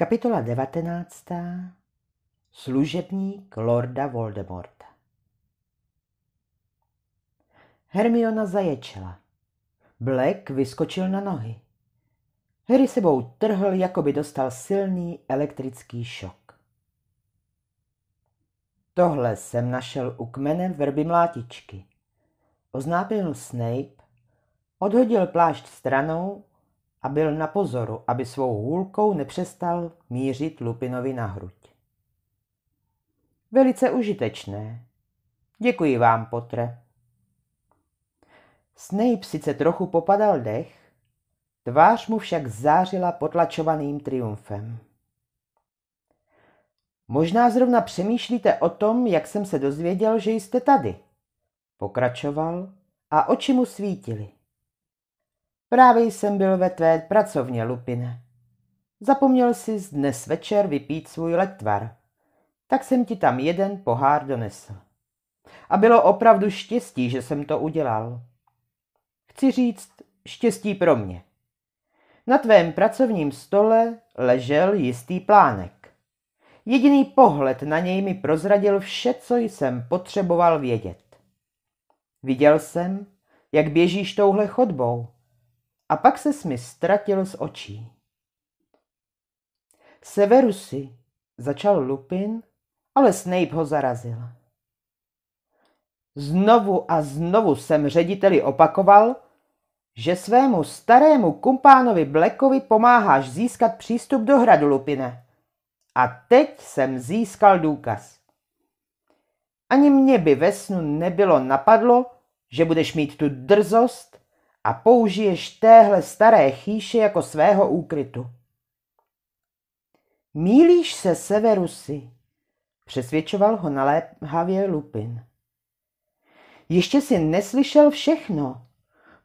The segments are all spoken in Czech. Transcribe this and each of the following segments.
Kapitola 19. Služebník Lorda Voldemorta Hermiona zaječela. Black vyskočil na nohy. Harry sebou trhl, jako by dostal silný elektrický šok. Tohle jsem našel u kmene vrby mlátičky. Oznápil Snape, odhodil plášť stranou a byl na pozoru, aby svou hůlkou nepřestal mířit Lupinovi na hruď. Velice užitečné. Děkuji vám, Potre. Snape sice trochu popadal dech, tvář mu však zářila potlačovaným triumfem. Možná zrovna přemýšlíte o tom, jak jsem se dozvěděl, že jste tady, pokračoval a oči mu svítily. Právě jsem byl ve tvé pracovně, Lupine. Zapomněl jsi dnes večer vypít svůj letvar. Tak jsem ti tam jeden pohár donesl. A bylo opravdu štěstí, že jsem to udělal. Chci říct štěstí pro mě. Na tvém pracovním stole ležel jistý plánek. Jediný pohled na něj mi prozradil vše, co jsem potřeboval vědět. Viděl jsem, jak běžíš touhle chodbou a pak se mi ztratil z očí. Severusy, začal Lupin, ale Snape ho zarazil. Znovu a znovu jsem řediteli opakoval, že svému starému kumpánovi Blackovi pomáháš získat přístup do hradu Lupine. A teď jsem získal důkaz. Ani mě by ve snu nebylo napadlo, že budeš mít tu drzost a použiješ téhle staré chýše jako svého úkrytu. Mílíš se Severusy, přesvědčoval ho naléhavě Lupin. Ještě si neslyšel všechno.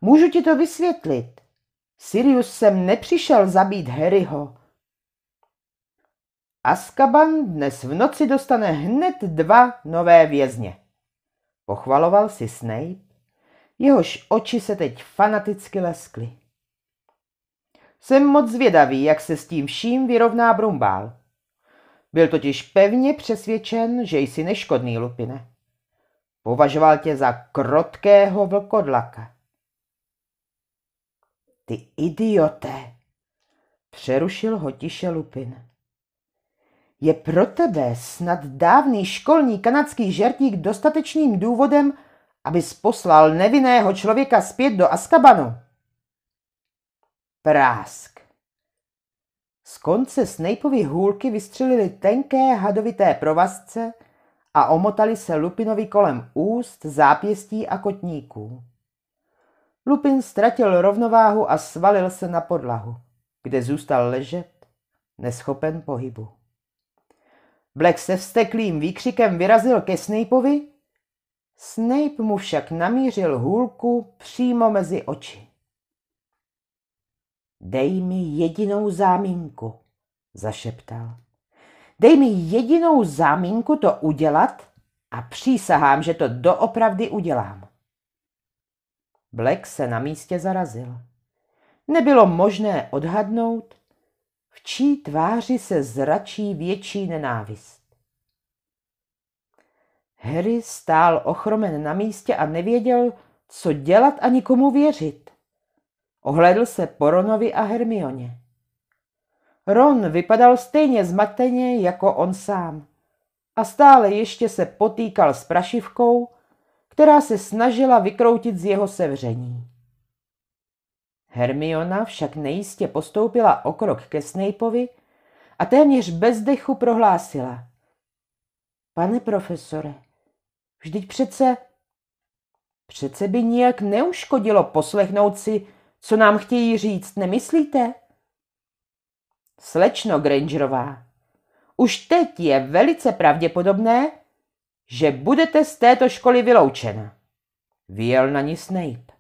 Můžu ti to vysvětlit. Sirius sem nepřišel zabít Harryho. Askaban dnes v noci dostane hned dva nové vězně. Pochvaloval si Snape Jehož oči se teď fanaticky leskly. Jsem moc zvědavý, jak se s tím vším vyrovná Brumbál. Byl totiž pevně přesvědčen, že jsi neškodný, Lupine. Považoval tě za krotkého vlkodlaka. Ty idiote, přerušil ho tiše Lupin. Je pro tebe snad dávný školní kanadský žertík dostatečným důvodem, abys poslal nevinného člověka zpět do Askabanu. Prásk. Z konce Snapeovy hůlky vystřelili tenké hadovité provazce a omotali se Lupinovi kolem úst, zápěstí a kotníků. Lupin ztratil rovnováhu a svalil se na podlahu, kde zůstal ležet, neschopen pohybu. Black se vsteklým výkřikem vyrazil ke Snapeovi Snape mu však namířil hůlku přímo mezi oči. Dej mi jedinou záminku, zašeptal. Dej mi jedinou záminku to udělat a přísahám, že to doopravdy udělám. Black se na místě zarazil. Nebylo možné odhadnout, v čí tváři se zračí větší nenávist. Harry stál ochromen na místě a nevěděl, co dělat ani komu věřit. Ohledl se po Ronovi a Hermioně. Ron vypadal stejně zmateně jako on sám a stále ještě se potýkal s prašivkou, která se snažila vykroutit z jeho sevření. Hermiona však nejistě postoupila o krok ke Snapeovi a téměř bez dechu prohlásila. Pane profesore, Vždyť přece... Přece by nijak neuškodilo poslechnout si, co nám chtějí říct, nemyslíte? Slečno Grangerová, už teď je velice pravděpodobné, že budete z této školy vyloučena. Vyjel na ní Snape.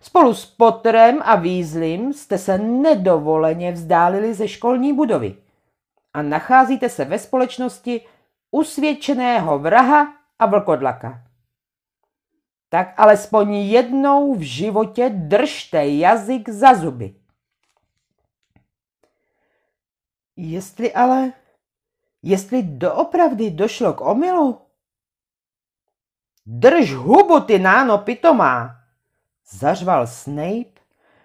Spolu s Potterem a Weasleym jste se nedovoleně vzdálili ze školní budovy a nacházíte se ve společnosti usvědčeného vraha a vlkodlaka. Tak alespoň jednou v životě držte jazyk za zuby. Jestli ale, jestli doopravdy došlo k omylu, Drž hubu, ty náno pitomá, zařval Snape,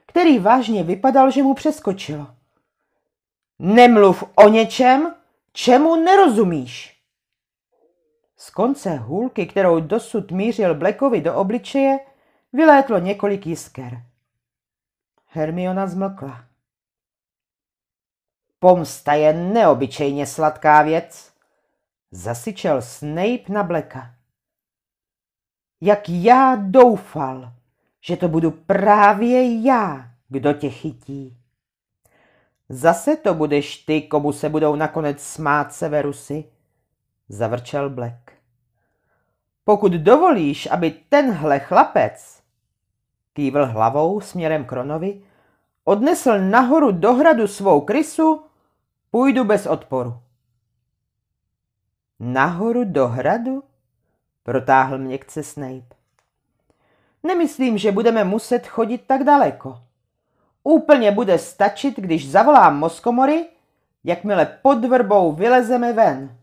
který vážně vypadal, že mu přeskočilo. Nemluv o něčem, čemu nerozumíš. Z konce hůlky, kterou dosud mířil Blackovi do obličeje, vylétlo několik jisker. Hermiona zmlkla. Pomsta je neobyčejně sladká věc, zasyčel Snape na Blacka. Jak já doufal, že to budu právě já, kdo tě chytí. Zase to budeš ty, komu se budou nakonec smát Severusy, zavrčel Black. Pokud dovolíš, aby tenhle chlapec, kývl hlavou směrem Kronovi, odnesl nahoru do hradu svou krysu, půjdu bez odporu. Nahoru do hradu? Protáhl měkce Snape. Nemyslím, že budeme muset chodit tak daleko. Úplně bude stačit, když zavolám Moskomory, jakmile pod vrbou vylezeme ven.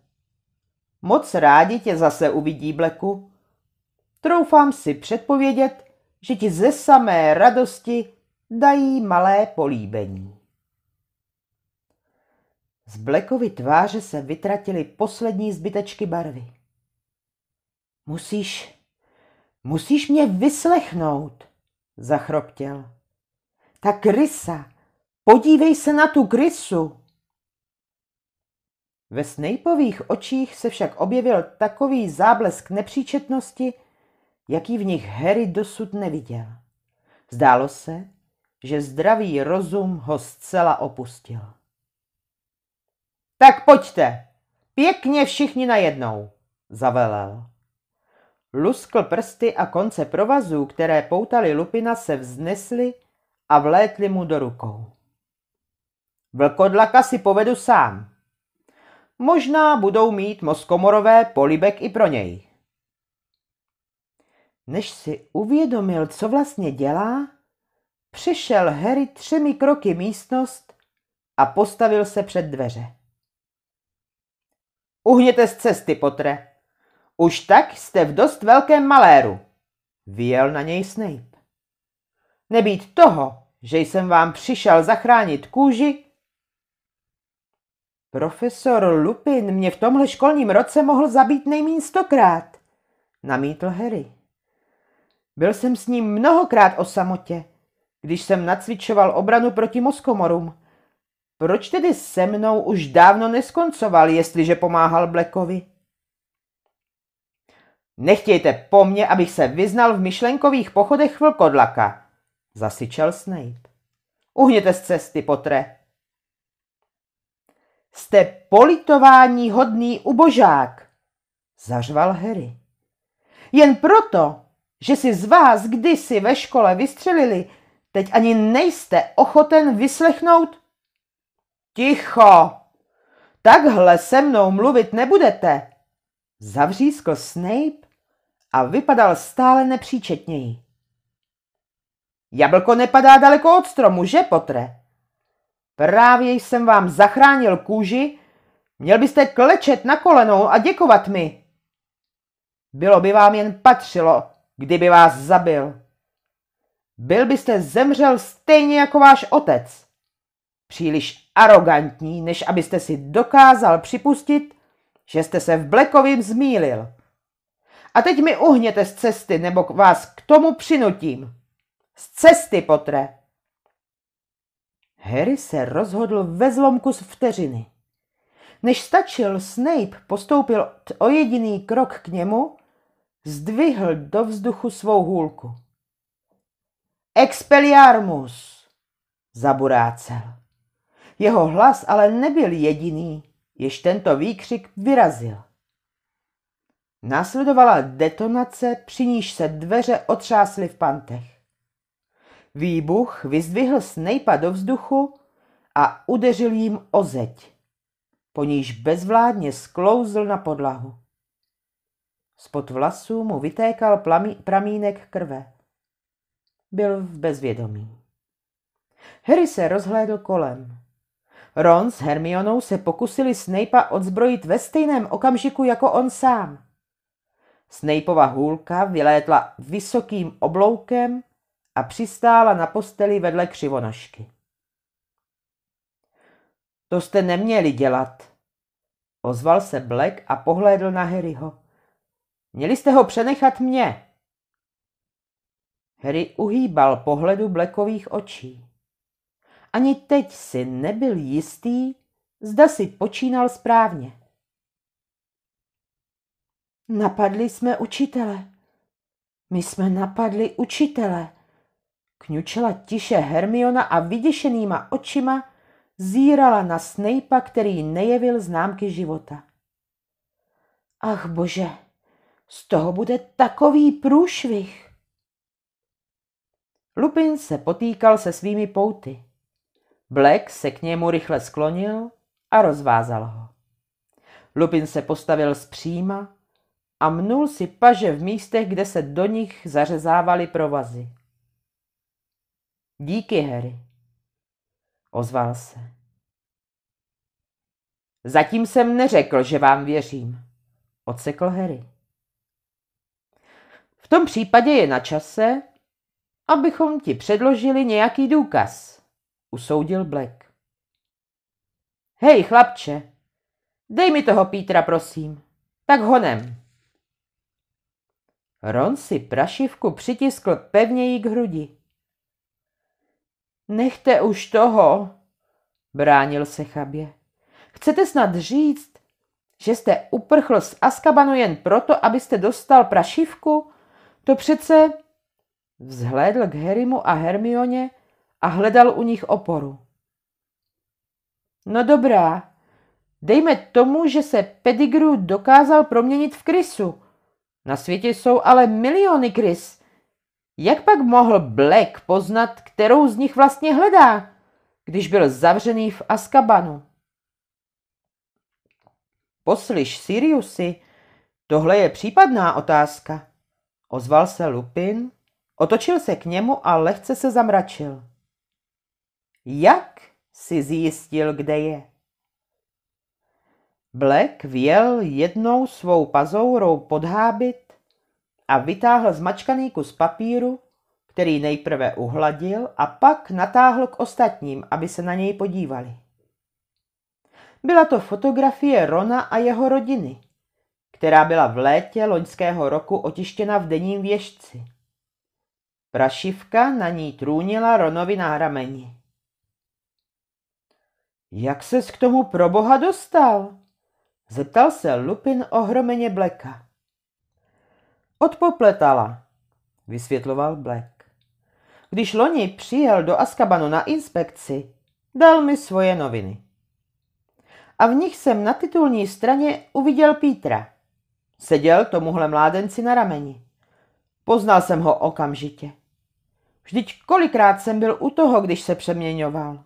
Moc rádi tě zase uvidí, Bleku. Troufám si předpovědět, že ti ze samé radosti dají malé políbení. Z Blekovy tváře se vytratily poslední zbytečky barvy. Musíš, musíš mě vyslechnout, zachroptěl. Ta krysa, podívej se na tu krysu. Ve Snapeových očích se však objevil takový záblesk nepříčetnosti, jaký v nich Harry dosud neviděl. Zdálo se, že zdravý rozum ho zcela opustil. Tak pojďte, pěkně všichni najednou, zavelel. Luskl prsty a konce provazů, které poutali Lupina, se vznesly a vlétly mu do rukou. Vlkodlaka si povedu sám, Možná budou mít mozkomorové polibek i pro něj. Než si uvědomil, co vlastně dělá, přišel Harry třemi kroky místnost a postavil se před dveře. Uhněte z cesty, Potre. Už tak jste v dost velkém maléru. Vyjel na něj Snape. Nebýt toho, že jsem vám přišel zachránit kůži, Profesor Lupin mě v tomhle školním roce mohl zabít nejmín stokrát, namítl Harry. Byl jsem s ním mnohokrát o samotě, když jsem nacvičoval obranu proti Moskomorům. Proč tedy se mnou už dávno neskoncoval, jestliže pomáhal Blekovi? Nechtějte po mně, abych se vyznal v myšlenkových pochodech vlkodlaka, zasyčel Snape. Uhněte z cesty, potre, Jste politování hodný ubožák, zařval Harry. Jen proto, že si z vás kdysi ve škole vystřelili, teď ani nejste ochoten vyslechnout? Ticho! Takhle se mnou mluvit nebudete! Zavřískl Snape a vypadal stále nepříčetněji. Jablko nepadá daleko od stromu, že, Potre? Právě jsem vám zachránil kůži, měl byste klečet na kolenou a děkovat mi. Bylo by vám jen patřilo, kdyby vás zabil. Byl byste zemřel stejně jako váš otec. Příliš arrogantní, než abyste si dokázal připustit, že jste se v Blekovým zmílil. A teď mi uhněte z cesty, nebo vás k tomu přinutím. Z cesty, potře. Harry se rozhodl ve zlomku z vteřiny. Než stačil, Snape postoupil o jediný krok k němu, zdvihl do vzduchu svou hůlku. Expelliarmus! zaburácel. Jeho hlas ale nebyl jediný, jež tento výkřik vyrazil. Následovala detonace, při níž se dveře otřásly v pantech. Výbuch vyzdvihl Snape do vzduchu a udeřil jim o zeď. Po níž bezvládně sklouzl na podlahu. Spod vlasů mu vytékal plamí, pramínek krve. Byl v bezvědomí. Harry se rozhlédl kolem. Ron s Hermionou se pokusili Snape'a odzbrojit ve stejném okamžiku jako on sám. Snapeova hůlka vylétla vysokým obloukem a přistála na posteli vedle křivonožky. To jste neměli dělat, ozval se Black a pohlédl na Harryho. Měli jste ho přenechat mě. Harry uhýbal pohledu Blackových očí. Ani teď si nebyl jistý, zda si počínal správně. Napadli jsme učitele. My jsme napadli učitele, Kňučela tiše Hermiona a vyděšenýma očima zírala na Snape, který nejevil známky života. Ach bože, z toho bude takový průšvih. Lupin se potýkal se svými pouty. Black se k němu rychle sklonil a rozvázal ho. Lupin se postavil zpříma a mnul si paže v místech, kde se do nich zařezávaly provazy. Díky, Harry. Ozval se. Zatím jsem neřekl, že vám věřím, odsekl Harry. V tom případě je na čase, abychom ti předložili nějaký důkaz, usoudil Black. Hej, chlapče, dej mi toho Pítra, prosím, tak honem. Ron si prašivku přitiskl pevněji k hrudi. Nechte už toho, bránil se chabě. Chcete snad říct, že jste uprchl z Askabanu jen proto, abyste dostal prašivku? To přece... Vzhlédl k Herimu a Hermioně a hledal u nich oporu. No dobrá, dejme tomu, že se Pedigru dokázal proměnit v krysu. Na světě jsou ale miliony krys. Jak pak mohl Black poznat, kterou z nich vlastně hledá, když byl zavřený v Askabanu? Poslyš, Siriusi, tohle je případná otázka. Ozval se Lupin, otočil se k němu a lehce se zamračil. Jak si zjistil, kde je? Black věl jednou svou pazourou pod hábit a vytáhl zmačkaný kus papíru, který nejprve uhladil a pak natáhl k ostatním, aby se na něj podívali. Byla to fotografie Rona a jeho rodiny, která byla v létě loňského roku otištěna v denním věžci. Prašivka na ní trůnila Ronovi na rameni. Jak ses k tomu proboha dostal? Zeptal se Lupin ohromeně Bleka. Odpopletala, vysvětloval Black. Když loni přijel do Askabanu na inspekci, dal mi svoje noviny. A v nich jsem na titulní straně uviděl Pítra. Seděl tomuhle mládenci na rameni. Poznal jsem ho okamžitě. Vždyť kolikrát jsem byl u toho, když se přeměňoval.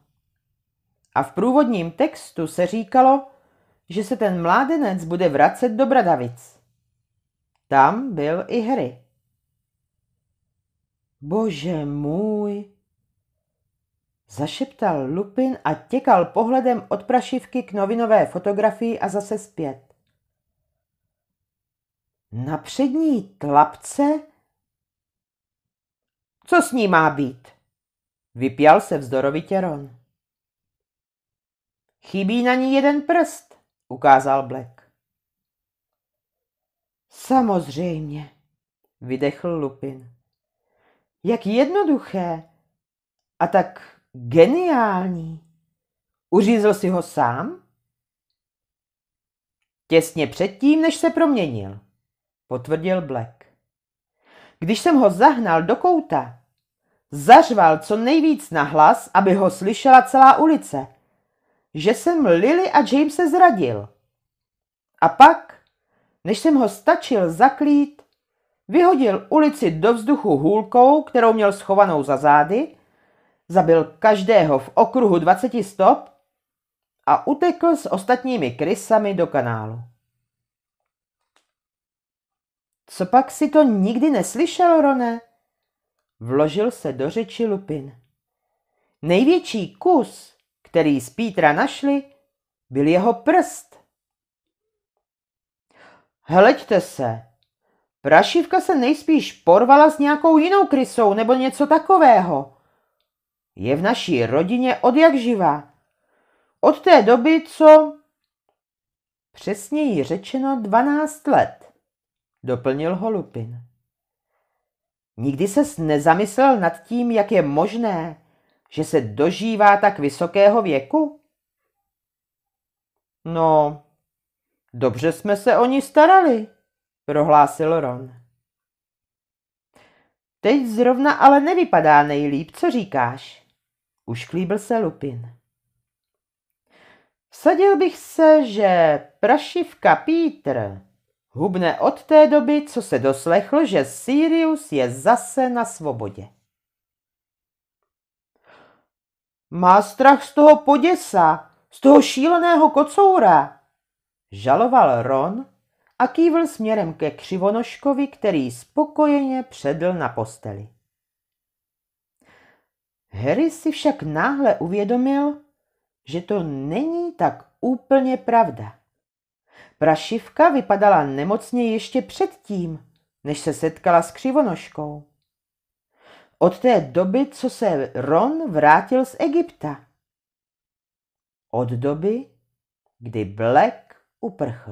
A v průvodním textu se říkalo, že se ten mládenec bude vracet do Bradavic. Tam byl i Harry. Bože můj, zašeptal Lupin a těkal pohledem od prašivky k novinové fotografii a zase zpět. Na přední tlapce? Co s ní má být? Vypěl se vzdorovitě Ron. Chybí na ní jeden prst, ukázal Black. Samozřejmě, vydechl Lupin. Jak jednoduché a tak geniální. Uřízl si ho sám? Těsně předtím, než se proměnil, potvrdil Black. Když jsem ho zahnal do kouta, zařval co nejvíc na hlas, aby ho slyšela celá ulice, že jsem Lily a Jamese zradil. A pak než jsem ho stačil zaklít, vyhodil ulici do vzduchu hůlkou, kterou měl schovanou za zády, zabil každého v okruhu 20 stop a utekl s ostatními krysami do kanálu. Co pak si to nikdy neslyšel, Rone? Vložil se do řeči Lupin. Největší kus, který z Pítra našli, byl jeho prst. Heleďte se. Prašivka se nejspíš porvala s nějakou jinou krysou nebo něco takového. Je v naší rodině od jak živá. Od té doby, co... Přesněji řečeno 12 let, doplnil Holupin. Nikdy ses nezamyslel nad tím, jak je možné, že se dožívá tak vysokého věku? No, Dobře jsme se o ní starali, prohlásil Ron. Teď zrovna ale nevypadá nejlíp, co říkáš? Ušklíbil se Lupin. Vsadil bych se, že prašivka Pítr hubne od té doby, co se doslechl, že Sirius je zase na svobodě. Má strach z toho poděsa, z toho šíleného kocoura, Žaloval Ron a kývl směrem ke křivonožkovi, který spokojeně předl na posteli. Harry si však náhle uvědomil, že to není tak úplně pravda. Prašivka vypadala nemocně ještě předtím, než se setkala s křivonožkou. Od té doby, co se Ron vrátil z Egypta. Od doby, kdy Black uprchl.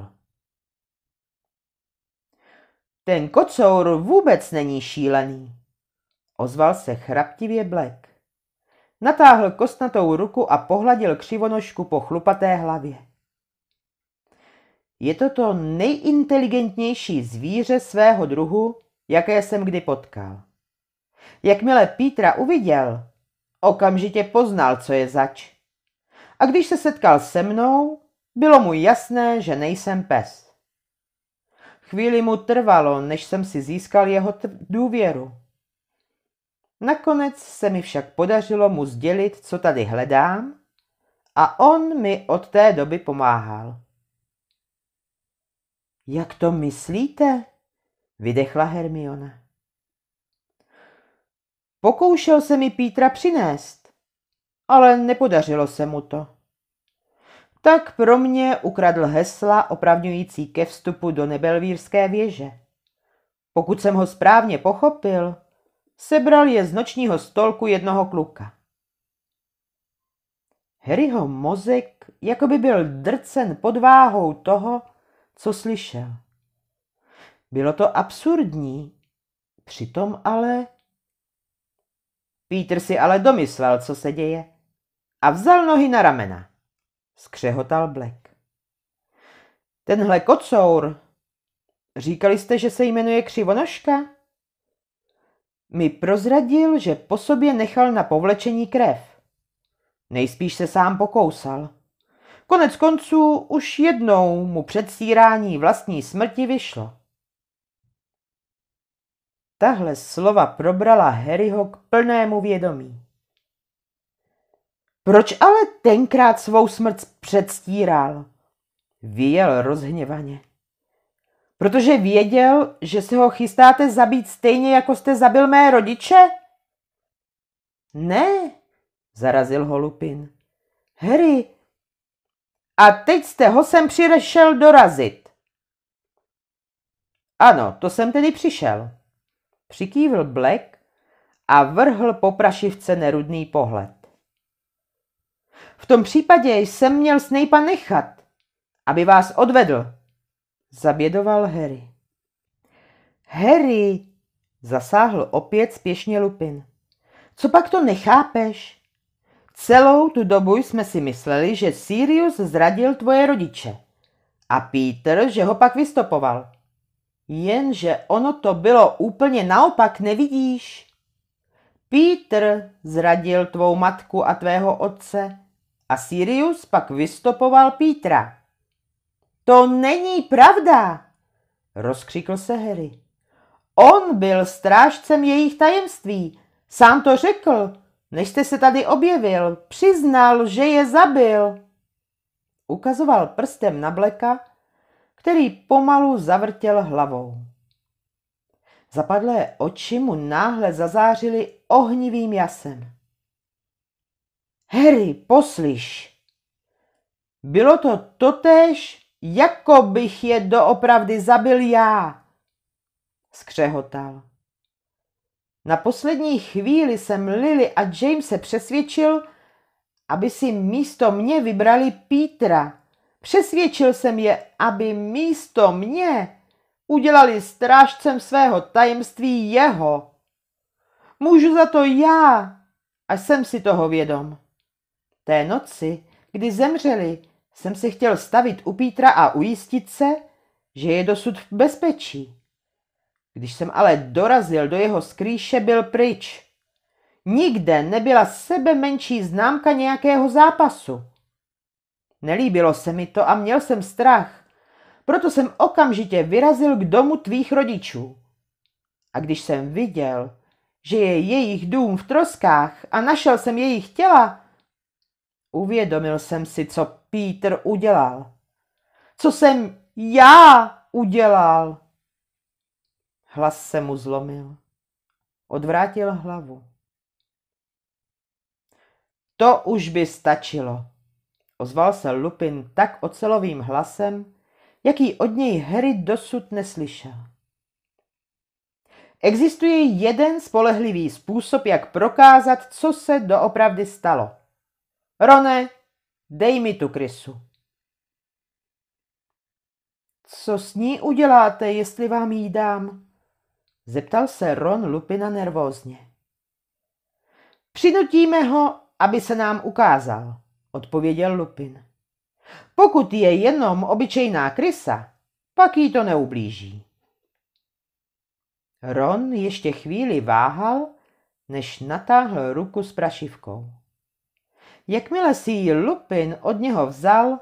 Ten kocour vůbec není šílený, ozval se chraptivě Black. Natáhl kostnatou ruku a pohladil křivonožku po chlupaté hlavě. Je to to nejinteligentnější zvíře svého druhu, jaké jsem kdy potkal. Jakmile Pítra uviděl, okamžitě poznal, co je zač. A když se setkal se mnou, bylo mu jasné, že nejsem pes. Chvíli mu trvalo, než jsem si získal jeho důvěru. Nakonec se mi však podařilo mu sdělit, co tady hledám, a on mi od té doby pomáhal. Jak to myslíte? vydechla Hermiona. Pokoušel se mi Pítra přinést, ale nepodařilo se mu to tak pro mě ukradl hesla opravňující ke vstupu do nebelvírské věže. Pokud jsem ho správně pochopil, sebral je z nočního stolku jednoho kluka. Harryho mozek jako by byl drcen pod váhou toho, co slyšel. Bylo to absurdní, přitom ale... Pítr si ale domyslel, co se děje a vzal nohy na ramena skřehotal Black. Tenhle kocour, říkali jste, že se jmenuje Křivonožka? Mi prozradil, že po sobě nechal na povlečení krev. Nejspíš se sám pokousal. Konec konců už jednou mu předstírání vlastní smrti vyšlo. Tahle slova probrala Harryho k plnému vědomí. Proč ale tenkrát svou smrt předstíral? Vyjel rozhněvaně. Protože věděl, že se ho chystáte zabít stejně, jako jste zabil mé rodiče? Ne, zarazil ho Lupin. Harry, a teď jste ho sem přirešel dorazit. Ano, to jsem tedy přišel. Přikývil Black a vrhl po prašivce nerudný pohled. V tom případě jsem měl Snape nechat, aby vás odvedl. Zabědoval Harry. Harry, zasáhl opět spěšně Lupin. Co pak to nechápeš? Celou tu dobu jsme si mysleli, že Sirius zradil tvoje rodiče a Peter, že ho pak vystopoval. Jenže ono to bylo úplně naopak, nevidíš? Peter zradil tvou matku a tvého otce a Sirius pak vystopoval Pítra. To není pravda, rozkřikl se Harry. On byl strážcem jejich tajemství. Sám to řekl, než jste se tady objevil. Přiznal, že je zabil. Ukazoval prstem na Bleka, který pomalu zavrtěl hlavou. Zapadlé oči mu náhle zazářily ohnivým jasem. Harry, poslyš. Bylo to totéž, jako bych je doopravdy zabil já, skřehotal. Na poslední chvíli jsem Lily a Jamese přesvědčil, aby si místo mě vybrali Petra. Přesvědčil jsem je, aby místo mě udělali strážcem svého tajemství jeho. Můžu za to já, a jsem si toho vědom. Té noci, kdy zemřeli, jsem se chtěl stavit u Pítra a ujistit se, že je dosud v bezpečí. Když jsem ale dorazil do jeho skrýše, byl pryč. Nikde nebyla sebe menší známka nějakého zápasu. Nelíbilo se mi to a měl jsem strach. Proto jsem okamžitě vyrazil k domu tvých rodičů. A když jsem viděl, že je jejich dům v troskách a našel jsem jejich těla, Uvědomil jsem si, co Pítr udělal. Co jsem já udělal? Hlas se mu zlomil. Odvrátil hlavu. To už by stačilo, ozval se Lupin tak ocelovým hlasem, jaký od něj Harry dosud neslyšel. Existuje jeden spolehlivý způsob, jak prokázat, co se doopravdy stalo. Rone, dej mi tu krysu. Co s ní uděláte, jestli vám jí dám? Zeptal se Ron Lupina nervózně. Přinutíme ho, aby se nám ukázal, odpověděl Lupin. Pokud je jenom obyčejná krysa, pak jí to neublíží. Ron ještě chvíli váhal, než natáhl ruku s prašivkou. Jakmile si ji Lupin od něho vzal,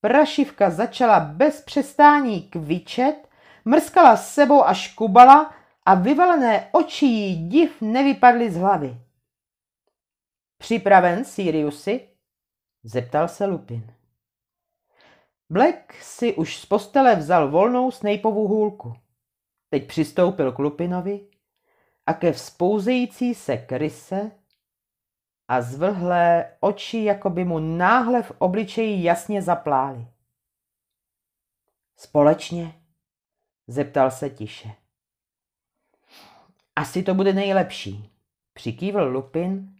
prašivka začala bez přestání kvičet, mrskala s sebou a škubala a vyvalené oči jí div nevypadly z hlavy. Připraven, Siriusi? zeptal se Lupin. Black si už z postele vzal volnou snejpovou hůlku. Teď přistoupil k Lupinovi a ke vzpouzející se kryse a zvrhlé oči jako by mu náhle v obličeji jasně zaplály. Společně? Zeptal se tiše. Asi to bude nejlepší, přikývl Lupin,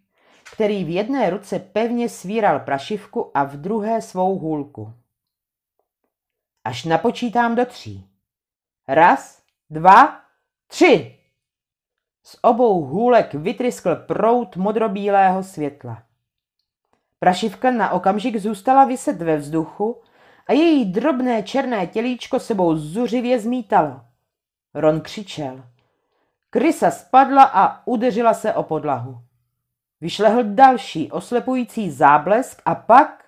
který v jedné ruce pevně svíral prašivku a v druhé svou hůlku. Až napočítám do tří. Raz, dva, tři! Z obou hůlek vytryskl prout modrobílého světla. Prašivka na okamžik zůstala vyset ve vzduchu a její drobné černé tělíčko sebou zuřivě zmítalo. Ron křičel. Krysa spadla a udeřila se o podlahu. Vyšlehl další oslepující záblesk a pak...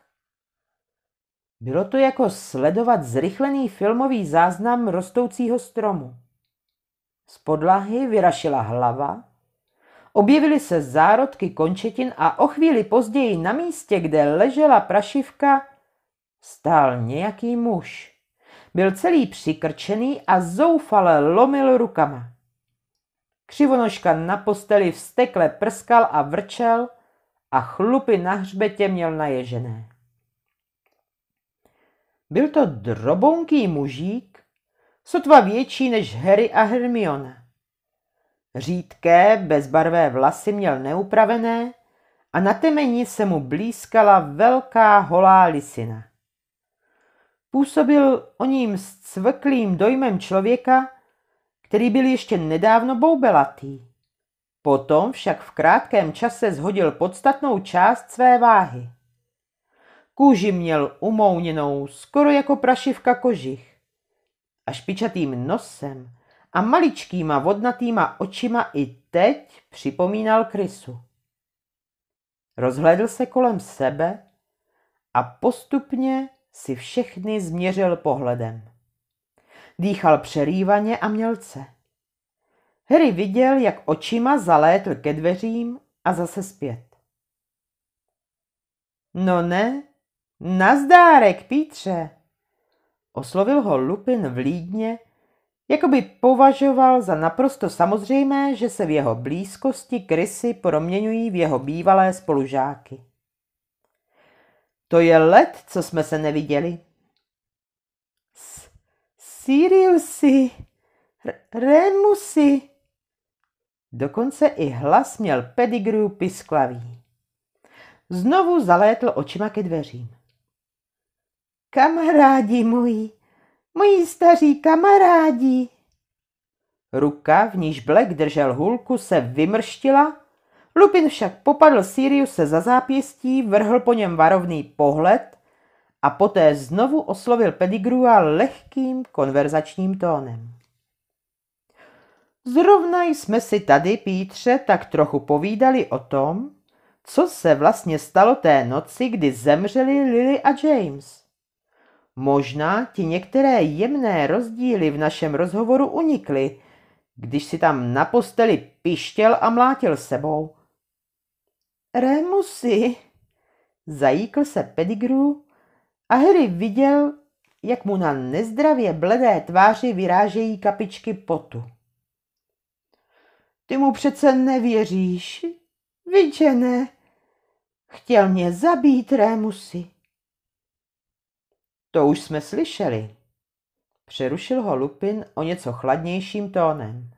Bylo to jako sledovat zrychlený filmový záznam rostoucího stromu. Z podlahy vyrašila hlava, objevily se zárodky končetin a o chvíli později na místě, kde ležela prašivka, stál nějaký muž. Byl celý přikrčený a zoufale lomil rukama. Křivonožka na posteli vstekle prskal a vrčel a chlupy na hřbetě měl naježené. Byl to drobonký mužík, sotva větší než Harry a Hermione. Řídké, bezbarvé vlasy měl neupravené a na temeni se mu blízkala velká holá lisina. Působil o ním s cvrklým dojmem člověka, který byl ještě nedávno boubelatý. Potom však v krátkém čase zhodil podstatnou část své váhy. Kůži měl umouněnou skoro jako prašivka kožich a špičatým nosem a maličkýma vodnatýma očima i teď připomínal krysu. Rozhlédl se kolem sebe a postupně si všechny změřil pohledem. Dýchal přerývaně a mělce. Harry viděl, jak očima zalétl ke dveřím a zase zpět. No ne, nazdárek, Pítře, Oslovil ho Lupin vlídně, jako by považoval za naprosto samozřejmé, že se v jeho blízkosti krysy proměňují v jeho bývalé spolužáky. To je let, co jsme se neviděli. S Siriusi, Remusy. Remusi. Dokonce i hlas měl pedigru pisklavý. Znovu zalétl očima ke dveřím. Kamarádi moji, moji staří kamarádi. Ruka, v níž Black držel hulku, se vymrštila, Lupin však popadl Siriuse za zápěstí, vrhl po něm varovný pohled a poté znovu oslovil Pedigrua lehkým konverzačním tónem. Zrovna jsme si tady, Pítře, tak trochu povídali o tom, co se vlastně stalo té noci, kdy zemřeli Lily a James. Možná ti některé jemné rozdíly v našem rozhovoru unikly, když si tam na posteli pištěl a mlátil sebou. Remusy, zajíkl se Pedigru a Harry viděl, jak mu na nezdravě bledé tváři vyrážejí kapičky potu. Ty mu přece nevěříš, ne? Chtěl mě zabít, Remusy. To už jsme slyšeli. Přerušil ho Lupin o něco chladnějším tónem.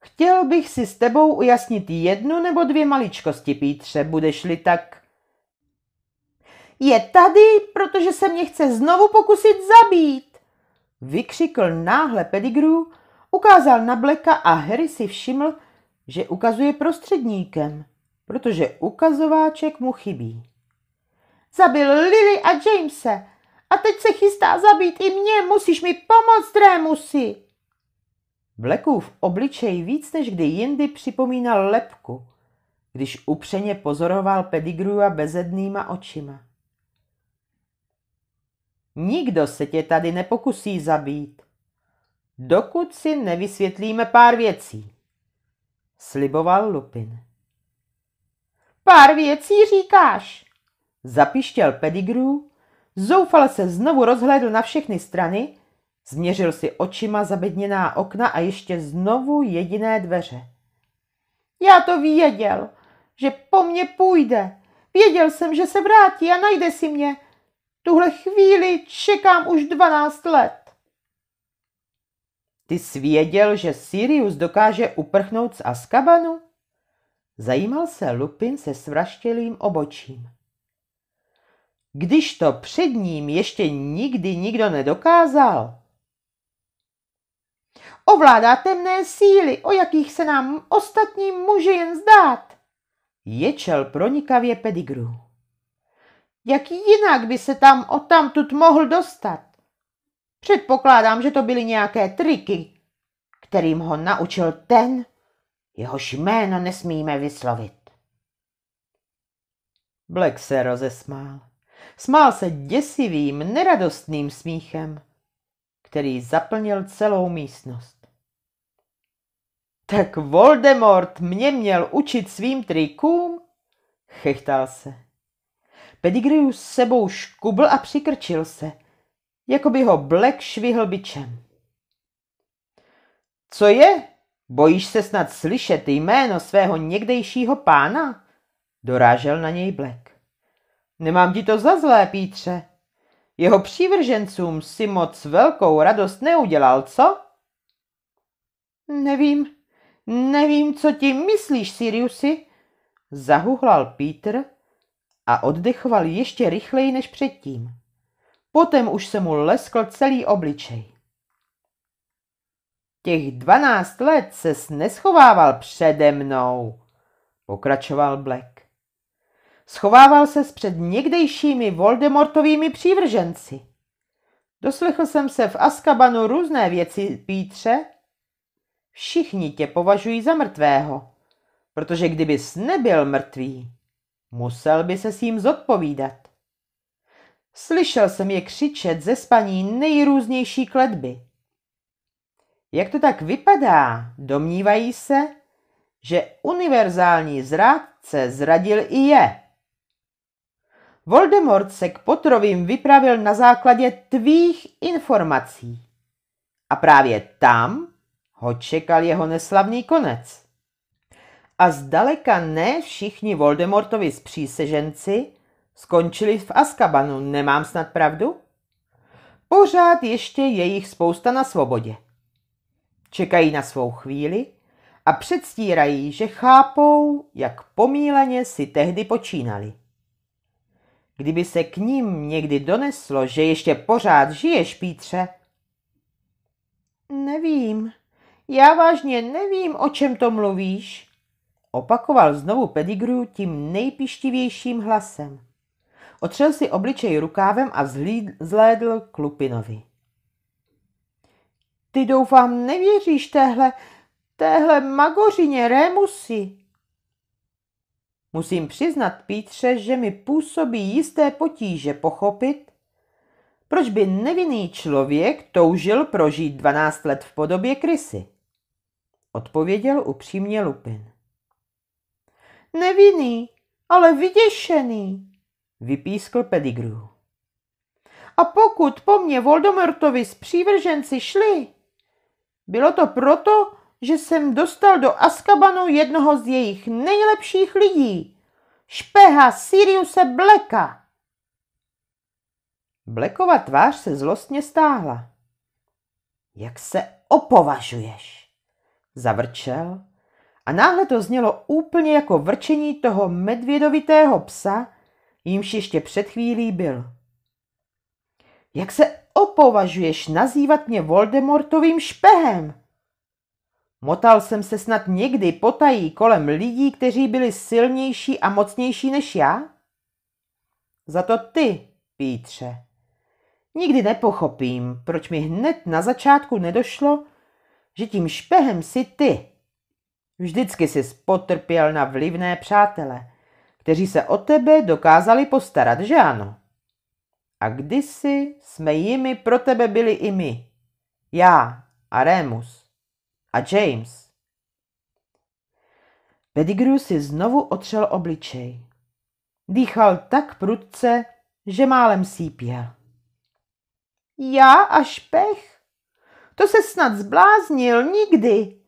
Chtěl bych si s tebou ujasnit jednu nebo dvě maličkosti, Pítře, budeš-li tak... Je tady, protože se mě chce znovu pokusit zabít! Vykřikl náhle Pedigrew, ukázal na Bleka a Harry si všiml, že ukazuje prostředníkem, protože ukazováček mu chybí. Zabil Lily a Jamese. A teď se chystá zabít i mě. Musíš mi pomoct, Rémusy. Blackův obličej víc než kdy jindy připomínal lepku, když upřeně pozoroval Pedigrua bezednýma očima. Nikdo se tě tady nepokusí zabít, dokud si nevysvětlíme pár věcí, sliboval Lupin. Pár věcí říkáš, Zapištěl pedigrů, zoufale se znovu rozhlédl na všechny strany, změřil si očima zabedněná okna a ještě znovu jediné dveře. Já to věděl, že po mně půjde. Věděl jsem, že se vrátí a najde si mě. Tuhle chvíli čekám už dvanáct let. Ty svěděl, že Sirius dokáže uprchnout z Askabanu? Zajímal se Lupin se svraštělým obočím když to před ním ještě nikdy nikdo nedokázal. Ovládá temné síly, o jakých se nám ostatním může jen zdát, ječel pronikavě Pedigru. Jak jinak by se tam odtamtud mohl dostat? Předpokládám, že to byly nějaké triky, kterým ho naučil ten, jehož jméno nesmíme vyslovit. Black se rozesmál. Smál se děsivým, neradostným smíchem, který zaplnil celou místnost. Tak Voldemort mě měl učit svým trikům? Chechtal se. s sebou škubl a přikrčil se, jako by ho Black švihl bičem. Co je? Bojíš se snad slyšet jméno svého někdejšího pána? Dorážel na něj Black. Nemám ti to za zlé, Pítře. Jeho přívržencům si moc velkou radost neudělal, co? Nevím, nevím, co tím myslíš, Siriusi, zahuhlal Pítr a oddechoval ještě rychleji než předtím. Potom už se mu leskl celý obličej. Těch dvanáct let se neschovával přede mnou, pokračoval Black. Schovával se před někdejšími Voldemortovými přívrženci. Doslechl jsem se v Askabanu různé věci, Pítře. Všichni tě považují za mrtvého, protože kdybys nebyl mrtvý, musel by se s jím zodpovídat. Slyšel jsem je křičet ze spaní nejrůznější kledby. Jak to tak vypadá, domnívají se, že univerzální zrádce zradil i je. Voldemort se k Potrovým vypravil na základě tvých informací. A právě tam ho čekal jeho neslavný konec. A zdaleka ne všichni Voldemortovi zpříseženci skončili v Askabanu, nemám snad pravdu? Pořád ještě je jich spousta na svobodě. Čekají na svou chvíli a předstírají, že chápou, jak pomíleně si tehdy počínali kdyby se k ním někdy doneslo, že ještě pořád žiješ, Pítře? Nevím. Já vážně nevím, o čem to mluvíš, opakoval znovu Pedigru tím nejpištivějším hlasem. Otřel si obličej rukávem a zhlédl k Lupinovi. Ty doufám nevěříš téhle, téhle magořině Rémusi, Musím přiznat, Pítře, že mi působí jisté potíže pochopit, proč by nevinný člověk toužil prožít 12 let v podobě krysy. Odpověděl upřímně Lupin. Nevinný, ale vyděšený, vypískl Pedigru. A pokud po mně Voldemortovi s přívrženci šli, bylo to proto, že jsem dostal do Askabanu jednoho z jejich nejlepších lidí, špeha Siriuse Bleka. Blekova tvář se zlostně stáhla. Jak se opovažuješ? Zavrčel a náhle to znělo úplně jako vrčení toho medvědovitého psa, jímž ještě před chvílí byl. Jak se opovažuješ nazývat mě Voldemortovým špehem? Motal jsem se snad někdy potají kolem lidí, kteří byli silnější a mocnější než já? Za to ty, Pítře. Nikdy nepochopím, proč mi hned na začátku nedošlo, že tím špehem si ty. Vždycky jsi spotrpěl na vlivné přátele, kteří se o tebe dokázali postarat, že ano? A kdysi jsme jimi pro tebe byli i my. Já a Rémus. A James. Pettigrew si znovu otřel obličej. Dýchal tak prudce, že málem sípěl. Já až pech? To se snad zbláznil nikdy.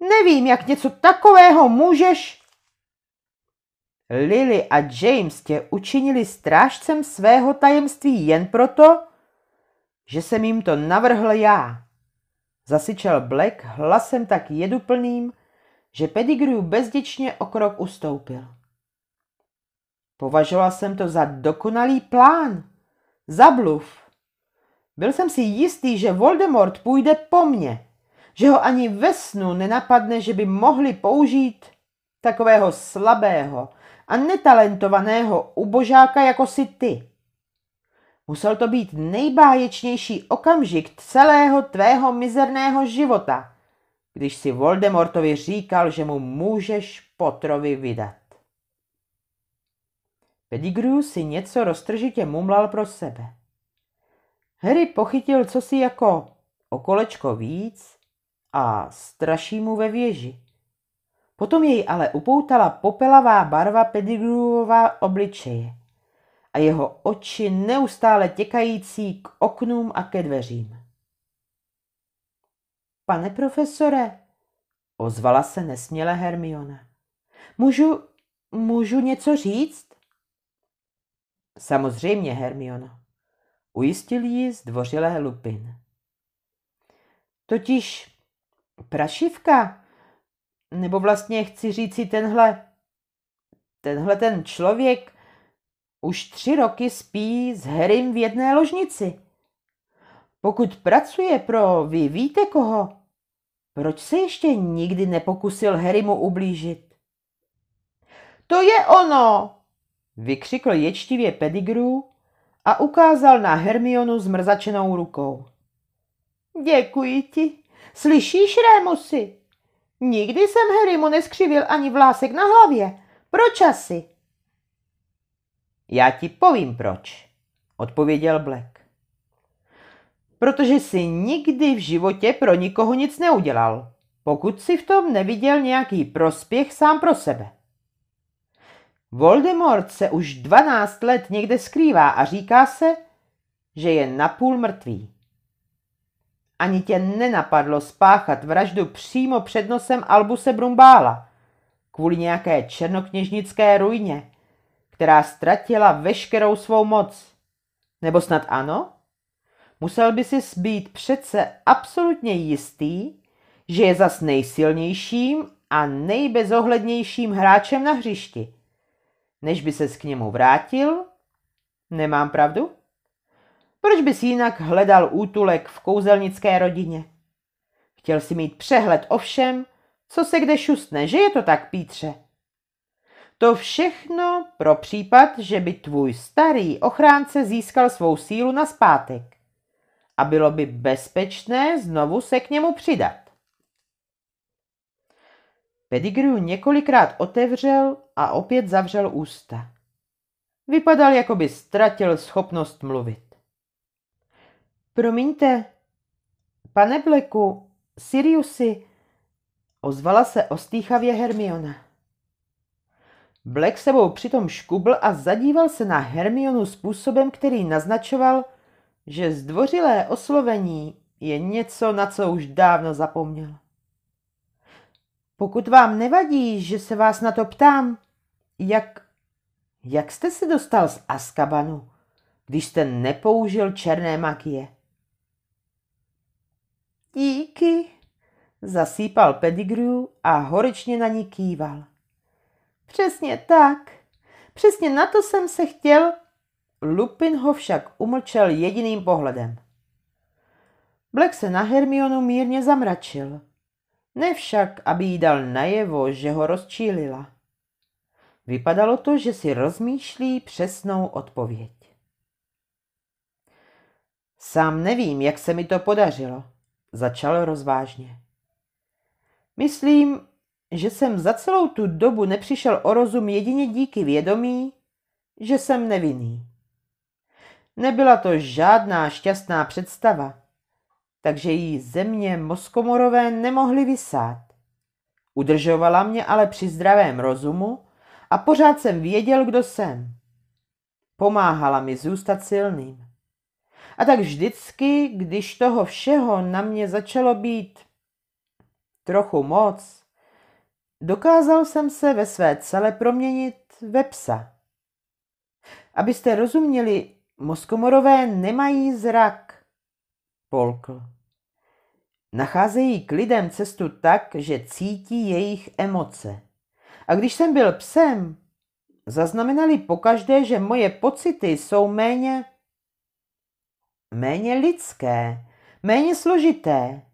Nevím, jak něco takového můžeš... Lily a James tě učinili strážcem svého tajemství jen proto, že jsem jim to navrhl já. Zasyčel Black hlasem tak jeduplným, že Pedigrew bezděčně o krok ustoupil. Považoval jsem to za dokonalý plán, za bluf. Byl jsem si jistý, že Voldemort půjde po mně, že ho ani ve snu nenapadne, že by mohli použít takového slabého a netalentovaného ubožáka jako si ty. Musel to být nejbáječnější okamžik celého tvého mizerného života, když si Voldemortovi říkal, že mu můžeš Potrovi vydat. Pedigru si něco roztržitě mumlal pro sebe. Harry pochytil cosi jako okolečko víc a straší mu ve věži. Potom jej ale upoutala popelavá barva Pettigrewova obličeje – a jeho oči neustále těkající k oknům a ke dveřím. Pane profesore, ozvala se nesměle Hermiona. Můžu, můžu něco říct? Samozřejmě, Hermiono, ujistil ji zdvořilé Lupin. Totiž prašivka, nebo vlastně chci říci tenhle, tenhle ten člověk už tři roky spí s Harrym v jedné ložnici. Pokud pracuje pro vy víte koho, proč se ještě nikdy nepokusil mu ublížit? To je ono! vykřikl ječtivě Pedigru a ukázal na Hermionu zmrzačenou rukou. Děkuji ti. Slyšíš, Rémusy? Nikdy jsem Harrymu neskřivil ani vlásek na hlavě. Proč asi? Já ti povím proč, odpověděl Black. Protože jsi nikdy v životě pro nikoho nic neudělal, pokud si v tom neviděl nějaký prospěch sám pro sebe. Voldemort se už 12 let někde skrývá a říká se, že je napůl mrtvý. Ani tě nenapadlo spáchat vraždu přímo před nosem Albuse Brumbála kvůli nějaké černokněžnické ruině, která ztratila veškerou svou moc. Nebo snad ano? Musel by si být přece absolutně jistý, že je zas nejsilnějším a nejbezohlednějším hráčem na hřišti. Než by se k němu vrátil, nemám pravdu? Proč bys jinak hledal útulek v kouzelnické rodině? Chtěl si mít přehled o všem, co se kde šustne, že je to tak, Pítře? To všechno pro případ, že by tvůj starý ochránce získal svou sílu na zpátek. A bylo by bezpečné znovu se k němu přidat. Pedigrew několikrát otevřel a opět zavřel ústa. Vypadal, jako by ztratil schopnost mluvit. Promiňte, pane Bleku, Siriusi, ozvala se ostýchavě Hermiona. Black sebou přitom škubl a zadíval se na Hermionu způsobem, který naznačoval, že zdvořilé oslovení je něco, na co už dávno zapomněl. Pokud vám nevadí, že se vás na to ptám, jak, jak jste se dostal z Askabanu, když jste nepoužil černé magie? Díky, zasýpal Pedigrew a horečně na ní kýval. Přesně tak. Přesně na to jsem se chtěl. Lupin ho však umlčel jediným pohledem. Black se na Hermionu mírně zamračil. Ne však, aby jí dal najevo, že ho rozčílila. Vypadalo to, že si rozmýšlí přesnou odpověď. Sám nevím, jak se mi to podařilo, začal rozvážně. Myslím, že jsem za celou tu dobu nepřišel o rozum jedině díky vědomí, že jsem nevinný. Nebyla to žádná šťastná představa, takže jí země mozkomorové nemohli vysát. Udržovala mě ale při zdravém rozumu a pořád jsem věděl, kdo jsem. Pomáhala mi zůstat silným. A tak vždycky, když toho všeho na mě začalo být trochu moc, Dokázal jsem se ve své cele proměnit ve psa. Abyste rozuměli, mozkomorové nemají zrak, polkl. Nacházejí k lidem cestu tak, že cítí jejich emoce. A když jsem byl psem, zaznamenali pokaždé, že moje pocity jsou méně méně lidské, méně složité.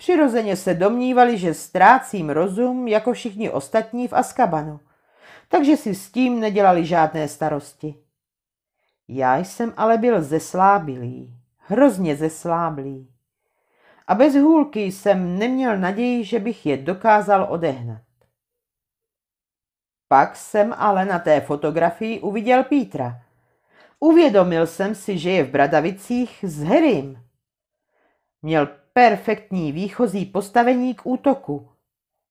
Přirozeně se domnívali, že ztrácím rozum jako všichni ostatní v Askabanu, takže si s tím nedělali žádné starosti. Já jsem ale byl zeslábilý, hrozně zesláblý. A bez hůlky jsem neměl naději, že bych je dokázal odehnat. Pak jsem ale na té fotografii uviděl Pítra. Uvědomil jsem si, že je v Bradavicích s Herim. Měl perfektní výchozí postavení k útoku.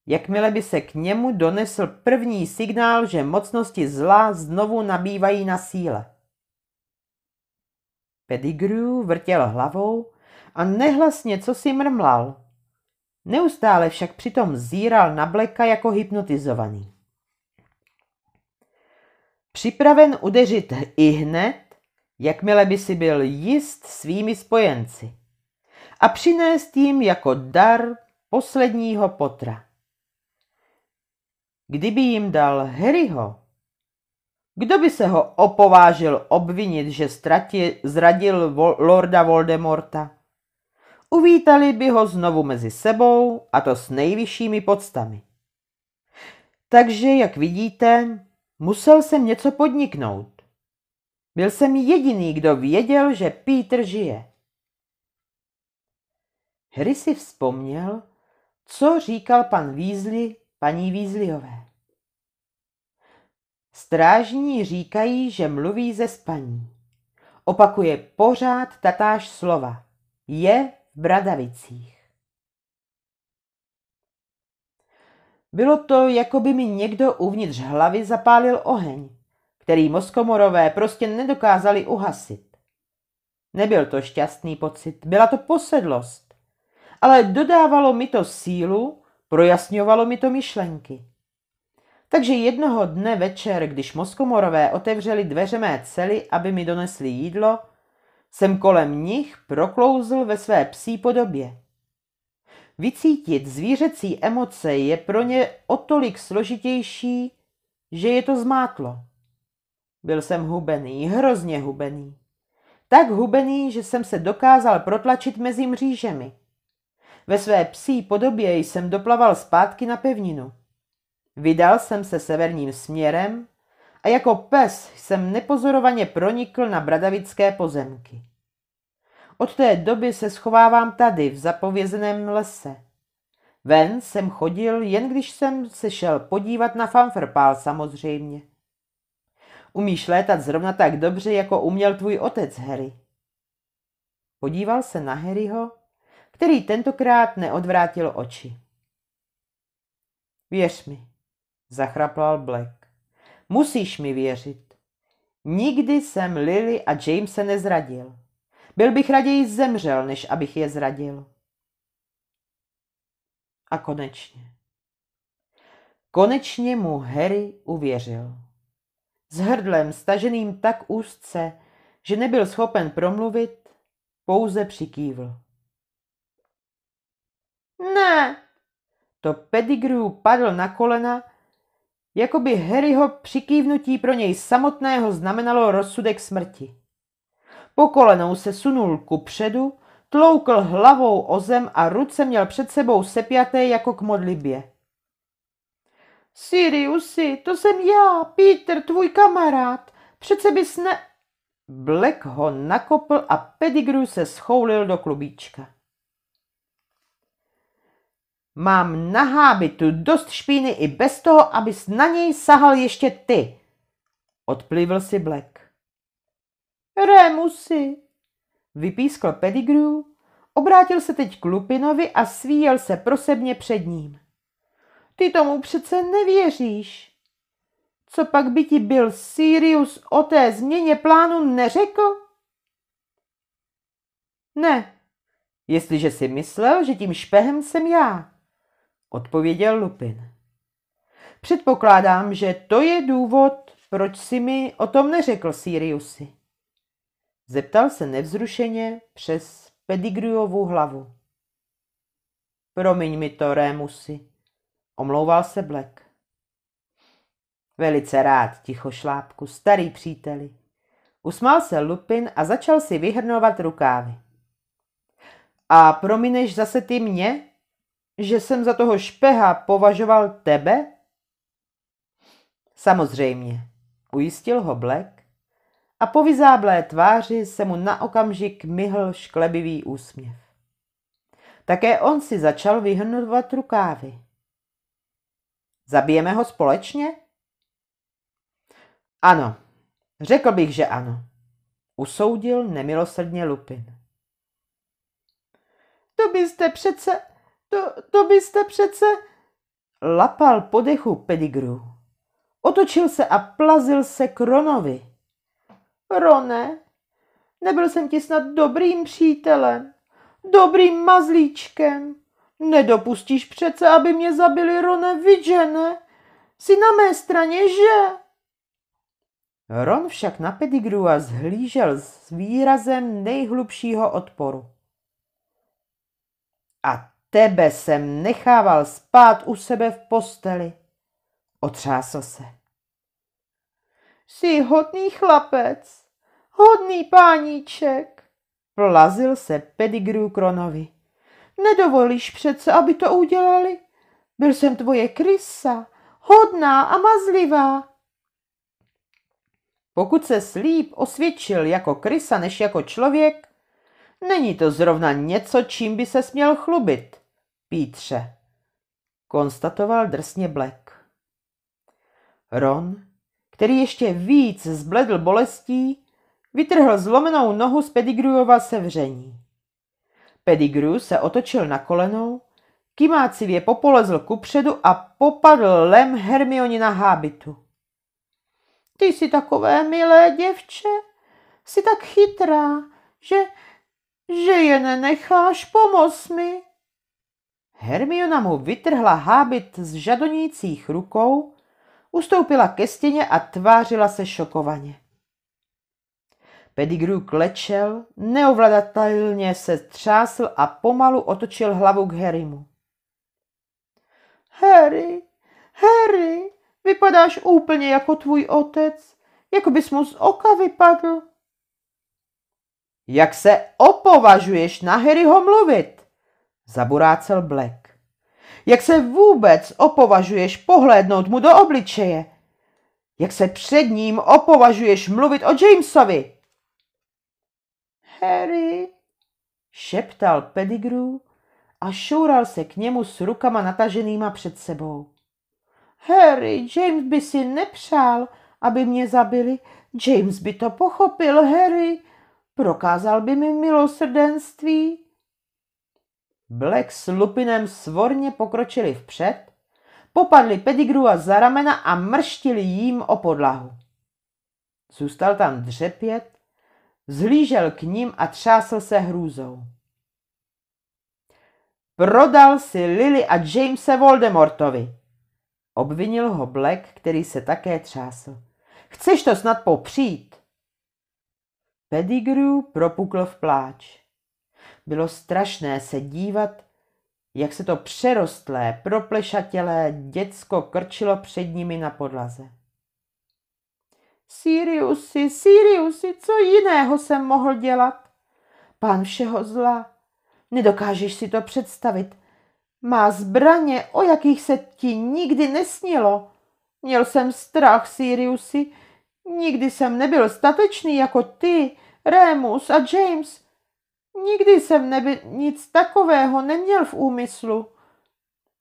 Jakmile by se k němu donesl první signál, že mocnosti zla znovu nabývají na síle. Pedigrew vrtěl hlavou a nehlasně co si mrmlal. Neustále však přitom zíral na Bleka jako hypnotizovaný. Připraven udeřit i hned, jakmile by si byl jist svými spojenci a přinést jim jako dar posledního potra. Kdyby jim dal Harryho, kdo by se ho opovážil obvinit, že ztratil, zradil vol, lorda Voldemorta? Uvítali by ho znovu mezi sebou, a to s nejvyššími podstami. Takže, jak vidíte, musel jsem něco podniknout. Byl jsem jediný, kdo věděl, že Peter žije. Harry si vzpomněl, co říkal pan Vízli, paní Vízliové. Strážní říkají, že mluví ze spaní. Opakuje pořád tatáž slova. Je v Bradavicích. Bylo to, jako by mi někdo uvnitř hlavy zapálil oheň, který mozkomorové prostě nedokázali uhasit. Nebyl to šťastný pocit, byla to posedlost ale dodávalo mi to sílu, projasňovalo mi to myšlenky. Takže jednoho dne večer, když moskomorové otevřeli dveře mé cely, aby mi donesli jídlo, jsem kolem nich proklouzl ve své psí podobě. Vycítit zvířecí emoce je pro ně o tolik složitější, že je to zmátlo. Byl jsem hubený, hrozně hubený. Tak hubený, že jsem se dokázal protlačit mezi mřížemi – ve své psí podobě jsem doplaval zpátky na pevninu. Vydal jsem se severním směrem a jako pes jsem nepozorovaně pronikl na bradavické pozemky. Od té doby se schovávám tady, v zapovězeném lese. Ven jsem chodil, jen když jsem se šel podívat na fanfrpál samozřejmě. Umíš létat zrovna tak dobře, jako uměl tvůj otec, Harry. Podíval se na Harryho který tentokrát neodvrátil oči. Věř mi, Zachraplal Black. Musíš mi věřit. Nikdy jsem Lily a se nezradil. Byl bych raději zemřel, než abych je zradil. A konečně. Konečně mu Harry uvěřil. S hrdlem staženým tak úzce, že nebyl schopen promluvit, pouze přikývl. Ne. To Pettigrew padl na kolena, jako by Harryho přikývnutí pro něj samotného znamenalo rozsudek smrti. Po kolenou se sunul ku předu, tloukl hlavou o zem a ruce měl před sebou sepjaté jako k modlibě. Siriusi, to jsem já, Peter, tvůj kamarád. Přece bys ne... Black ho nakopl a Pettigrew se schoulil do klubíčka. Mám na hábitu dost špíny i bez toho, abys na něj sahal ještě ty. Odplivl si Black. Remusy, vypískl Pedigrew, obrátil se teď k Lupinovi a svíjel se prosebně před ním. Ty tomu přece nevěříš. Co pak by ti byl Sirius o té změně plánu neřekl? Ne, jestliže si myslel, že tím špehem jsem já odpověděl Lupin. Předpokládám, že to je důvod, proč si mi o tom neřekl, Siriusi. Zeptal se nevzrušeně přes Pedigriovou hlavu. Promiň mi to, Rémusy, omlouval se Black. Velice rád, ticho šlápku, starý příteli. Usmál se Lupin a začal si vyhrnovat rukávy. A promineš zase ty mě? že jsem za toho špeha považoval tebe? Samozřejmě, ujistil ho Black a po vyzáblé tváři se mu na okamžik myhl šklebivý úsměv. Také on si začal vyhrnovat rukávy. Zabijeme ho společně? Ano, řekl bych, že ano, usoudil nemilosrdně Lupin. To byste přece to, to byste přece... Lapal po dechu Pedigru. Otočil se a plazil se k Ronovi. Rone, nebyl jsem ti snad dobrým přítelem, dobrým mazlíčkem. Nedopustíš přece, aby mě zabili, Rone, vidžene. Jsi na mé straně, že? Ron však na pedigru a zhlížel s výrazem nejhlubšího odporu. A tebe jsem nechával spát u sebe v posteli. Otřásl se. Jsi hodný chlapec, hodný páníček, plazil se pedigrů Kronovi. Nedovolíš přece, aby to udělali. Byl jsem tvoje krysa, hodná a mazlivá. Pokud se slíp osvědčil jako krysa než jako člověk, není to zrovna něco, čím by se směl chlubit. Pítře, konstatoval drsně Black. Ron, který ještě víc zbledl bolestí, vytrhl zlomenou nohu z Pedigruova sevření. Pedigru se otočil na kolenou, kymácivě popolezl kupředu a popadl lem Hermioni na hábitu. Ty jsi takové milé děvče, jsi tak chytrá, že, že je nenecháš, pomoz mi, Hermiona mu vytrhla hábit z žadonících rukou, ustoupila ke stěně a tvářila se šokovaně. Pedigru klečel, neovladatelně se třásl a pomalu otočil hlavu k Harrymu. Harry, Harry, vypadáš úplně jako tvůj otec, jako bys mu z oka vypadl. Jak se opovažuješ na Harryho mluvit? Zaburácel Black. Jak se vůbec opovažuješ pohlédnout mu do obličeje? Jak se před ním opovažuješ mluvit o Jamesovi? Harry, šeptal Pedigru a šoural se k němu s rukama nataženýma před sebou. Harry, James by si nepřál, aby mě zabili. James by to pochopil, Harry. Prokázal by mi milosrdenství. Black s Lupinem svorně pokročili vpřed, popadli Pedigrua za ramena a mrštili jím o podlahu. Zůstal tam dřepět, zhlížel k ním a třásl se hrůzou. Prodal si Lily a Jamese Voldemortovi. Obvinil ho Black, který se také třásl. Chceš to snad popřít? Pedigrew propukl v pláč. Bylo strašné se dívat, jak se to přerostlé, proplešatělé děcko krčilo před nimi na podlaze. Siriusi, Siriusi, co jiného jsem mohl dělat? Pán všeho zla, nedokážeš si to představit. Má zbraně, o jakých se ti nikdy nesnilo. Měl jsem strach, Siriusi. Nikdy jsem nebyl statečný jako ty, Remus a James. Nikdy jsem neby nic takového neměl v úmyslu.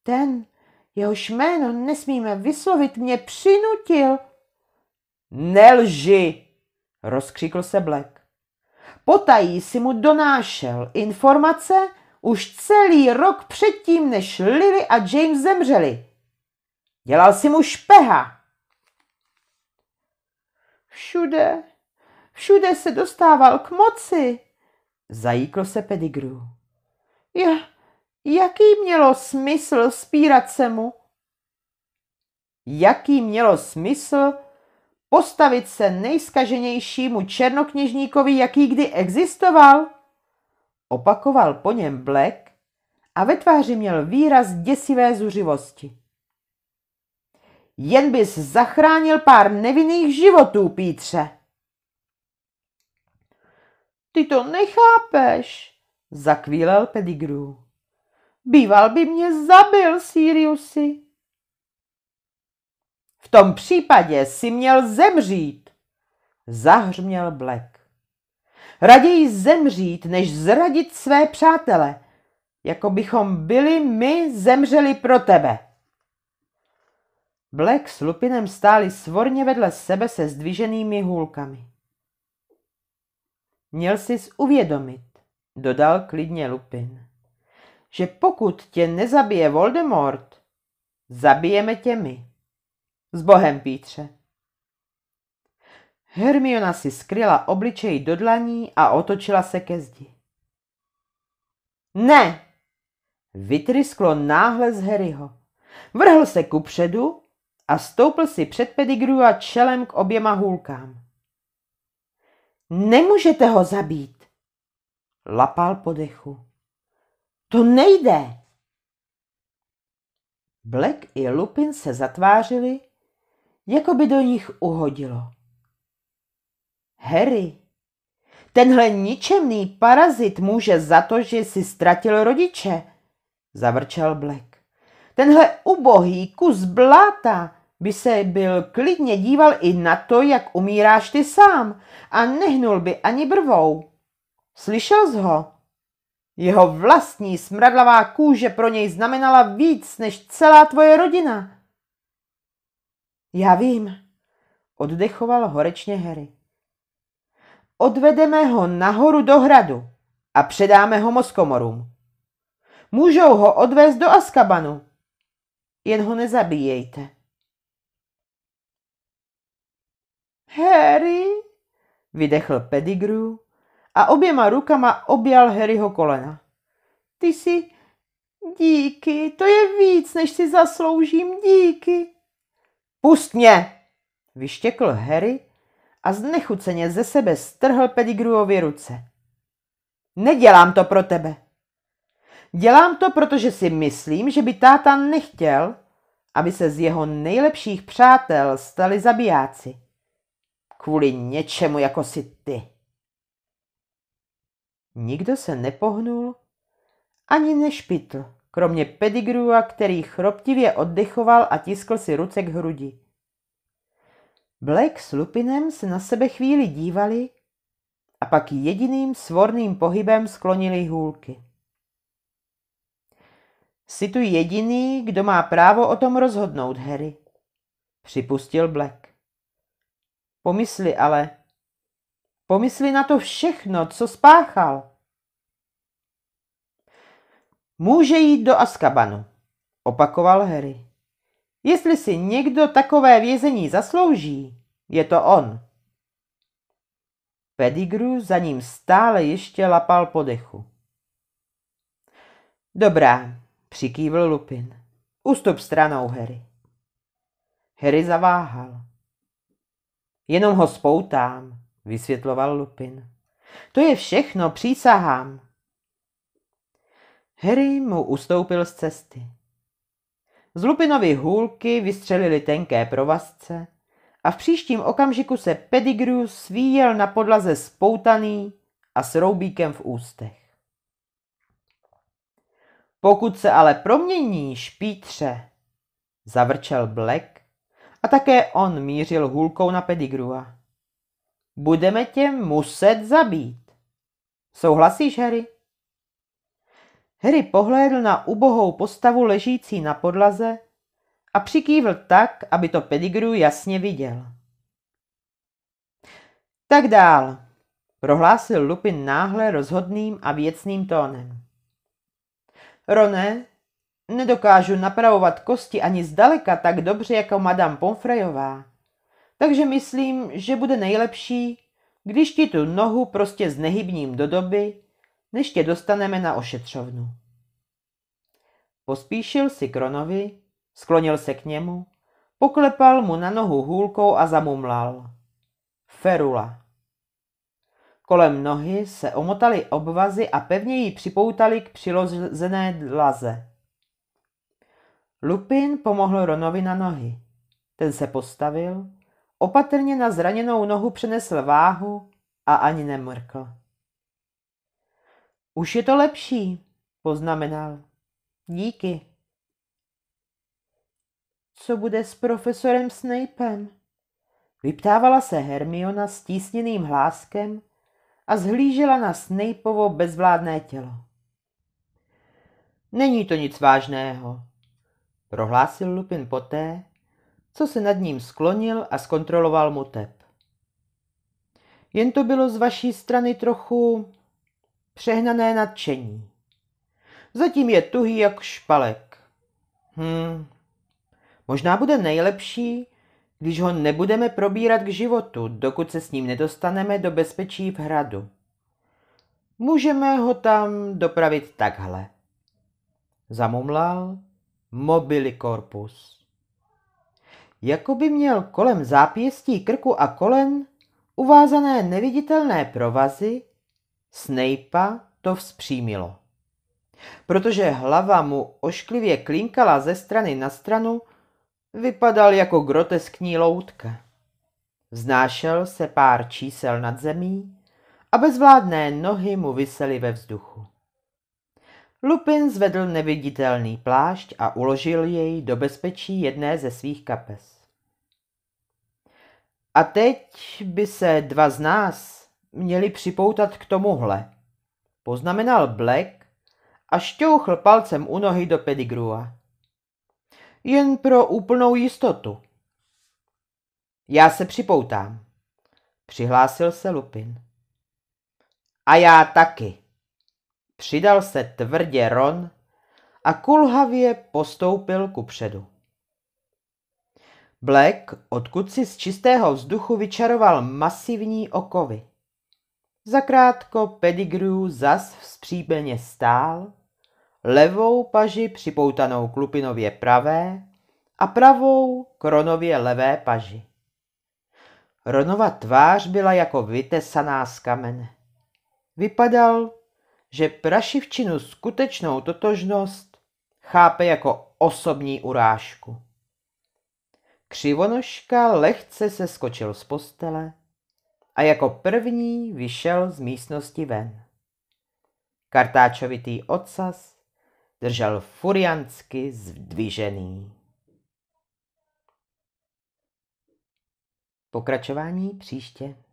Ten, jehož jméno nesmíme vyslovit, mě přinutil. Nelži, rozkřikl se Black. Potají si mu donášel informace už celý rok předtím, než Lily a James zemřeli. Dělal si mu špeha. Všude, všude se dostával k moci, Zajíklo se Pedigru. Ja, jaký mělo smysl spírat se mu? Jaký mělo smysl postavit se nejskaženějšímu černokněžníkovi, jaký kdy existoval? Opakoval po něm Black a ve tváři měl výraz děsivé zuřivosti. Jen bys zachránil pár nevinných životů, Pítře. Ty to nechápeš, zakvílel Pedigrew. Býval by mě zabil, Siriusy. V tom případě si měl zemřít, zahřměl Black. Raději zemřít, než zradit své přátele, jako bychom byli my zemřeli pro tebe. Black s Lupinem stáli svorně vedle sebe se zdviženými hůlkami. Měl sis uvědomit, dodal klidně Lupin, že pokud tě nezabije Voldemort, zabijeme tě my. S Bohem, Pítře. Hermiona si skryla obličej do dlaní a otočila se ke zdi. Ne! Vytrysklo náhle z Harryho. Vrhl se ku předu a stoupl si před pedigru a čelem k oběma hůlkám. Nemůžete ho zabít. Lapal po dechu. To nejde. Black i Lupin se zatvářili, jako by do nich uhodilo. Harry, tenhle ničemný parazit může za to, že si ztratil rodiče, zavrčel Black. Tenhle ubohý kus bláta by se byl klidně díval i na to, jak umíráš ty sám a nehnul by ani brvou. Slyšel jsi ho? Jeho vlastní smradlavá kůže pro něj znamenala víc než celá tvoje rodina. Já vím, oddechoval horečně Harry. Odvedeme ho nahoru do hradu a předáme ho moskomorům. Můžou ho odvést do Askabanu. Jen ho nezabíjejte. Harry, vydechl Pedigru a oběma rukama objal Harryho kolena. Ty jsi... Díky, to je víc, než si zasloužím, díky. Pust mě, vyštěkl Harry a znechuceně ze sebe strhl Pedigruovi ruce. Nedělám to pro tebe. Dělám to, protože si myslím, že by táta nechtěl, aby se z jeho nejlepších přátel stali zabijáci kvůli něčemu jako si ty. Nikdo se nepohnul, ani nešpitl, kromě pedigrua, který chroptivě oddechoval a tiskl si ruce k hrudi. Black s Lupinem se na sebe chvíli dívali a pak jediným svorným pohybem sklonili hůlky. Jsi tu jediný, kdo má právo o tom rozhodnout, Harry, připustil Black. Pomysli ale. Pomysli na to všechno, co spáchal. Může jít do Askabanu, opakoval Harry. Jestli si někdo takové vězení zaslouží, je to on. Pedigru za ním stále ještě lapal po dechu. Dobrá, přikývl Lupin. Ustup stranou, Harry. Harry zaváhal. Jenom ho spoutám, vysvětloval Lupin. To je všechno, přísahám. Harry mu ustoupil z cesty. Z Lupinovy hůlky vystřelili tenké provazce a v příštím okamžiku se Pedigrew svíjel na podlaze spoutaný a s roubíkem v ústech. Pokud se ale promění špítře, zavrčel Black a také on mířil hůlkou na Pedigrua. Budeme tě muset zabít. Souhlasíš, Harry? Harry pohlédl na ubohou postavu ležící na podlaze a přikývl tak, aby to pedigru jasně viděl. Tak dál, prohlásil Lupin náhle rozhodným a věcným tónem. Roné, Nedokážu napravovat kosti ani zdaleka tak dobře jako Madame Pomfrejová. Takže myslím, že bude nejlepší, když ti tu nohu prostě znehybním do doby, než tě dostaneme na ošetřovnu. Pospíšil si Kronovi, sklonil se k němu, poklepal mu na nohu hůlkou a zamumlal. Ferula. Kolem nohy se omotaly obvazy a pevně ji připoutali k přilozené dlaze. Lupin pomohl Ronovi na nohy. Ten se postavil, opatrně na zraněnou nohu přenesl váhu a ani nemrkl. Už je to lepší, poznamenal. Díky. Co bude s profesorem Snapem? Vyptávala se Hermiona stísněným hláskem a zhlížela na Snapeovo bezvládné tělo. Není to nic vážného, prohlásil Lupin poté, co se nad ním sklonil a zkontroloval mu tep. Jen to bylo z vaší strany trochu přehnané nadšení. Zatím je tuhý jak špalek. Hm, možná bude nejlepší, když ho nebudeme probírat k životu, dokud se s ním nedostaneme do bezpečí v hradu. Můžeme ho tam dopravit takhle. Zamumlal mobili corpus. Jakoby měl kolem zápěstí krku a kolen uvázané neviditelné provazy, Snape to vzpřímilo. Protože hlava mu ošklivě klinkala ze strany na stranu, vypadal jako groteskní loutka. Vznášel se pár čísel nad zemí a bezvládné nohy mu visely ve vzduchu. Lupin zvedl neviditelný plášť a uložil jej do bezpečí jedné ze svých kapes. A teď by se dva z nás měli připoutat k tomuhle, poznamenal Black a šťouchl palcem u nohy do pedigrua. Jen pro úplnou jistotu. Já se připoutám, přihlásil se Lupin. A já taky. Přidal se tvrdě Ron a kulhavě postoupil ku předu. Black, odkud si z čistého vzduchu vyčaroval masivní okovy. Zakrátko Pedigrew zas vzpříbeně stál, levou paži připoutanou klupinově pravé a pravou kronově levé paži. Ronova tvář byla jako vytesaná z kamene. Vypadal že prašivčinu skutečnou totožnost chápe jako osobní urážku. Křivonožka lehce se skočil z postele a jako první vyšel z místnosti ven. Kartáčovitý ocas držel furiansky zdvižený. Pokračování příště.